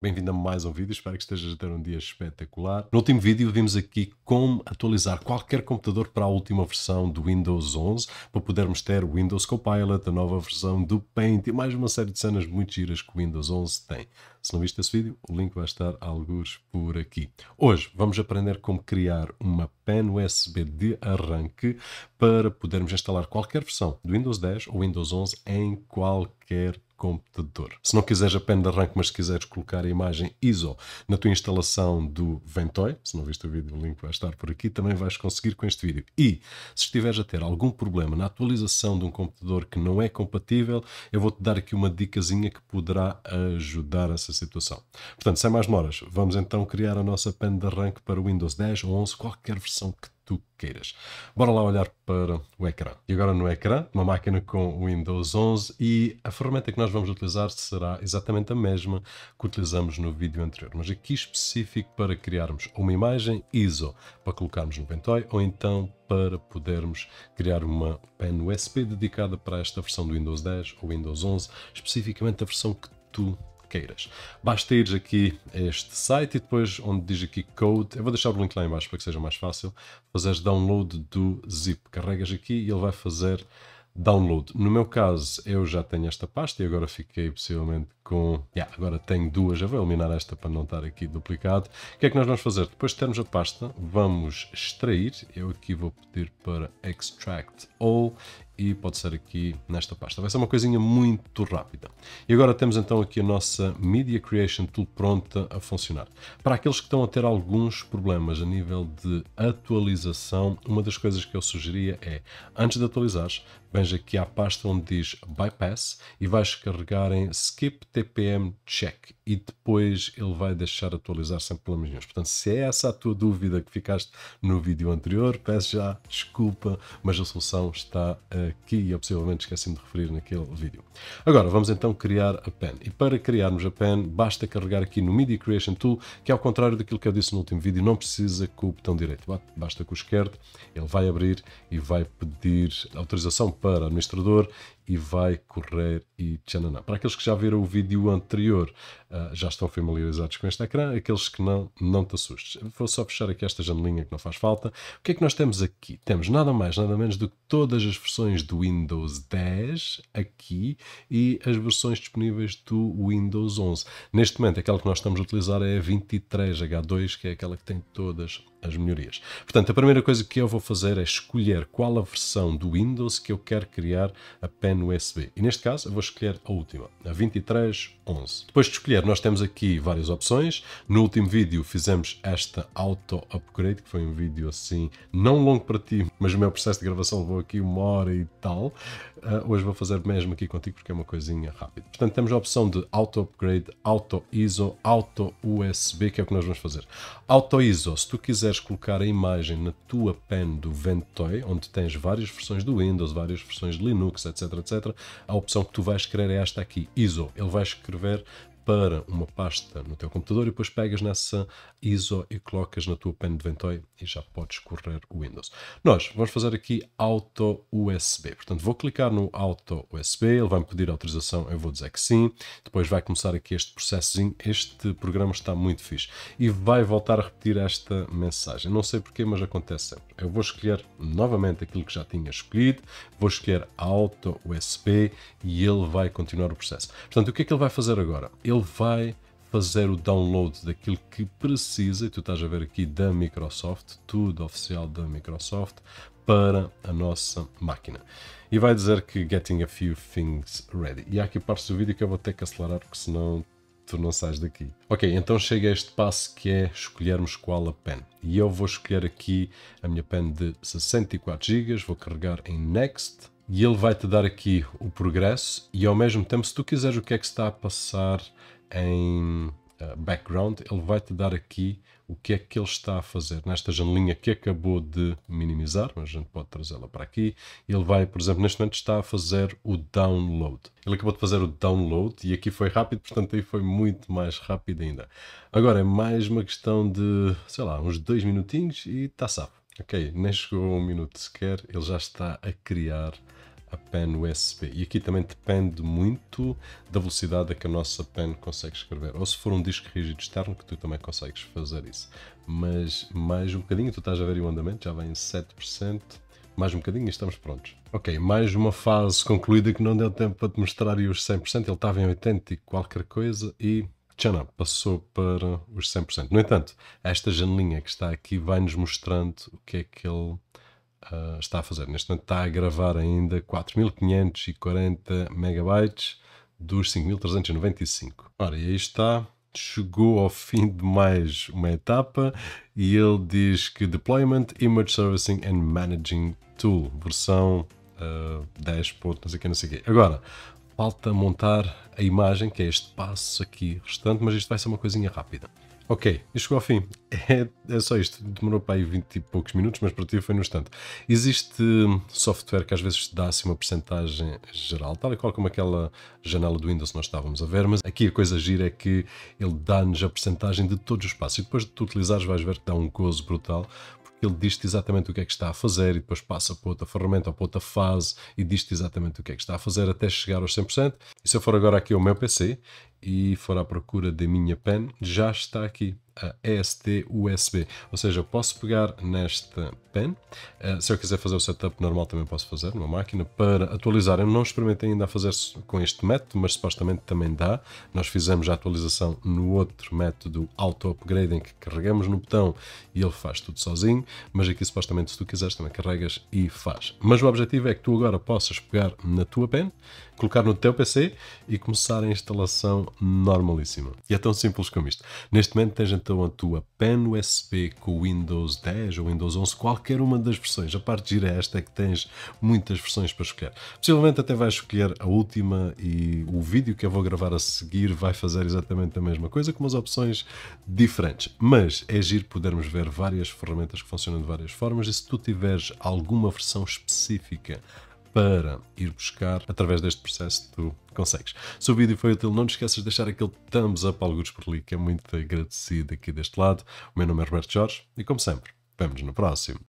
Bem-vindo a mais um vídeo, espero que estejas a ter um dia espetacular. No último vídeo vimos aqui como atualizar qualquer computador para a última versão do Windows 11, para podermos ter o Windows Copilot, a nova versão do Paint e mais uma série de cenas muito giras que o Windows 11 tem. Se não viste esse vídeo, o link vai estar alguns por aqui. Hoje vamos aprender como criar uma pen USB de arranque para podermos instalar qualquer versão do Windows 10 ou Windows 11 em qualquer competidor. Se não quiseres a pen de arranque, mas se quiseres colocar a imagem ISO na tua instalação do Ventoy, se não viste o vídeo, o link vai estar por aqui, também vais conseguir com este vídeo. E se estiveres a ter algum problema na atualização de um computador que não é compatível, eu vou-te dar aqui uma dicasinha que poderá ajudar essa situação. Portanto, sem mais demoras, vamos então criar a nossa pen de arranque para o Windows 10 ou 11, qualquer versão que tu queiras. Bora lá olhar para o ecrã. E agora no ecrã, uma máquina com Windows 11 e a ferramenta que nós vamos utilizar será exatamente a mesma que utilizamos no vídeo anterior, mas aqui específico para criarmos uma imagem ISO para colocarmos no Pentoy ou então para podermos criar uma pen USB dedicada para esta versão do Windows 10 ou Windows 11, especificamente a versão que tu queiras. Basta ir aqui a este site e depois onde diz aqui code, eu vou deixar o link lá embaixo para que seja mais fácil, fazeres download do zip. Carregas aqui e ele vai fazer download. No meu caso, eu já tenho esta pasta e agora fiquei possivelmente com... Yeah, agora tenho duas, já vou eliminar esta para não estar aqui duplicado. O que é que nós vamos fazer? Depois de termos a pasta, vamos extrair. Eu aqui vou pedir para extract all e pode ser aqui nesta pasta. Vai ser uma coisinha muito rápida. E agora temos então aqui a nossa Media Creation Tool pronta a funcionar. Para aqueles que estão a ter alguns problemas a nível de atualização, uma das coisas que eu sugeria é, antes de atualizares, vens aqui à pasta onde diz Bypass e vais carregar em Skip TPM Check e depois ele vai deixar atualizar sem problemas nenhum. Portanto, se é essa a tua dúvida que ficaste no vídeo anterior, peço já desculpa, mas a solução está aqui. Eh, e possivelmente esqueci-me de referir naquele vídeo. Agora, vamos então criar a pen. E para criarmos a pen, basta carregar aqui no MIDI Creation Tool, que ao contrário daquilo que eu disse no último vídeo, não precisa com o botão direito, basta com o esquerdo, ele vai abrir e vai pedir autorização para administrador e vai correr e tchananã. Para aqueles que já viram o vídeo anterior, uh, já estão familiarizados com este ecrã, aqueles que não, não te assustes. Vou só fechar aqui esta janelinha que não faz falta. O que é que nós temos aqui? Temos nada mais, nada menos do que todas as versões do Windows 10 aqui e as versões disponíveis do Windows 11. Neste momento, aquela que nós estamos a utilizar é a 23H2, que é aquela que tem todas as melhorias. Portanto, a primeira coisa que eu vou fazer é escolher qual a versão do Windows que eu quero criar a pen USB. E neste caso, eu vou escolher a última, a 2311. Depois de escolher, nós temos aqui várias opções. No último vídeo fizemos esta auto-upgrade, que foi um vídeo assim, não longo para ti, mas o meu processo de gravação levou aqui uma hora e tal. Uh, hoje vou fazer mesmo aqui contigo porque é uma coisinha rápida. Portanto, temos a opção de auto-upgrade, auto-ISO, auto-USB, que é o que nós vamos fazer. Auto-ISO, se tu quiser quiseres colocar a imagem na tua pen do Ventoy, onde tens várias versões do Windows, várias versões de Linux, etc, etc, a opção que tu vais querer é esta aqui, ISO. Ele vai escrever para uma pasta no teu computador e depois pegas nessa ISO e colocas na tua pen de ventoio e já podes correr o Windows. Nós vamos fazer aqui Auto USB. Portanto, vou clicar no Auto USB, ele vai-me pedir autorização, eu vou dizer que sim. Depois vai começar aqui este processo. Este programa está muito fixe e vai voltar a repetir esta mensagem. Não sei porquê, mas acontece sempre. Eu vou escolher novamente aquilo que já tinha escolhido, vou escolher Auto USB e ele vai continuar o processo. Portanto, o que é que ele vai fazer agora? Ele ele vai fazer o download daquilo que precisa, e tu estás a ver aqui da Microsoft, tudo oficial da Microsoft, para a nossa máquina. E vai dizer que getting a few things ready. E há aqui partes do vídeo que eu vou ter que acelerar, porque senão tu não sais daqui. Ok, então chega a este passo que é escolhermos qual a pen. E eu vou escolher aqui a minha pen de 64 GB, vou carregar em Next, e ele vai te dar aqui o progresso e ao mesmo tempo, se tu quiseres o que é que está a passar em eh, background, ele vai te dar aqui o que é que ele está a fazer nesta janelinha que acabou de minimizar, mas a gente pode trazê-la para aqui. Ele vai, por exemplo, neste momento está a fazer o download. Ele acabou de fazer o download e aqui foi rápido, portanto aí foi muito mais rápido ainda. Agora é mais uma questão de, sei lá, uns dois minutinhos e está safo. Ok, nem chegou a um minuto sequer, ele já está a criar a pen USB. E aqui também depende muito da velocidade a que a nossa pen consegue escrever. Ou se for um disco rígido externo, que tu também consegues fazer isso. Mas mais um bocadinho, tu estás a ver o andamento, já vem 7%. Mais um bocadinho e estamos prontos. Ok, mais uma fase concluída que não deu tempo para te mostrar e os 100%. Ele estava em 80 e qualquer coisa e já não, passou para os 100%. No entanto, esta janelinha que está aqui vai nos mostrando o que é que ele uh, está a fazer. Neste momento está a gravar ainda 4540 megabytes dos 5395. Ora, e aí está chegou ao fim de mais uma etapa e ele diz que Deployment, Image Servicing and Managing Tool, versão uh, ah, 10. Ponto, não sei o que, não sei o que. Agora, falta montar a imagem, que é este passo aqui restante, mas isto vai ser uma coisinha rápida. Ok, isto chegou ao fim. É, é, só isto. Demorou para aí 20 e poucos minutos, mas para ti foi no instante. Existe software que às vezes dá assim uma percentagem geral, tal e qual como aquela janela do Windows que nós estávamos a ver, mas aqui a coisa gira é que ele dá-nos a percentagem de todos os passos. E depois de tu utilizares vais ver que dá um gozo brutal, ele diz-te exatamente o que é que está a fazer e depois passa para outra ferramenta ou para outra fase e diz-te exatamente o que é que está a fazer até chegar aos 100%. E se eu for agora aqui ao meu PC e for à procura da minha pen, já está aqui a EST USB. Ou seja, eu posso pegar nesta pen, eh, se eu quiser fazer o setup normal também posso fazer numa máquina, para atualizar. Eu não experimentei ainda a fazer com este método, mas supostamente também dá. Nós fizemos a atualização no outro método auto-upgrading, que carregamos no botão e ele faz tudo sozinho, mas aqui supostamente se tu quiseres também carregas e faz. Mas o objetivo é que tu agora possas pegar na tua pen, colocar no teu PC e começar a instalação normalíssima. E é tão simples como isto. Neste momento tens então a tua pen USB com Windows 10 ou Windows 11, qualquer uma das versões. A parte gira é esta é que tens muitas versões para escolher. Possivelmente até vais escolher a última e o vídeo que eu vou gravar a seguir vai fazer exatamente a mesma coisa, com umas opções diferentes. Mas é giro podermos ver várias ferramentas que funcionam de várias formas e se tu tiveres alguma versão específica para ir buscar através deste processo tu consegues. Se o vídeo foi útil, não te esqueças de deixar aquele thumbs up ao por ali, que é muito agradecido aqui deste lado. O meu nome é Roberto Jorge e, como sempre, vemos no próximo.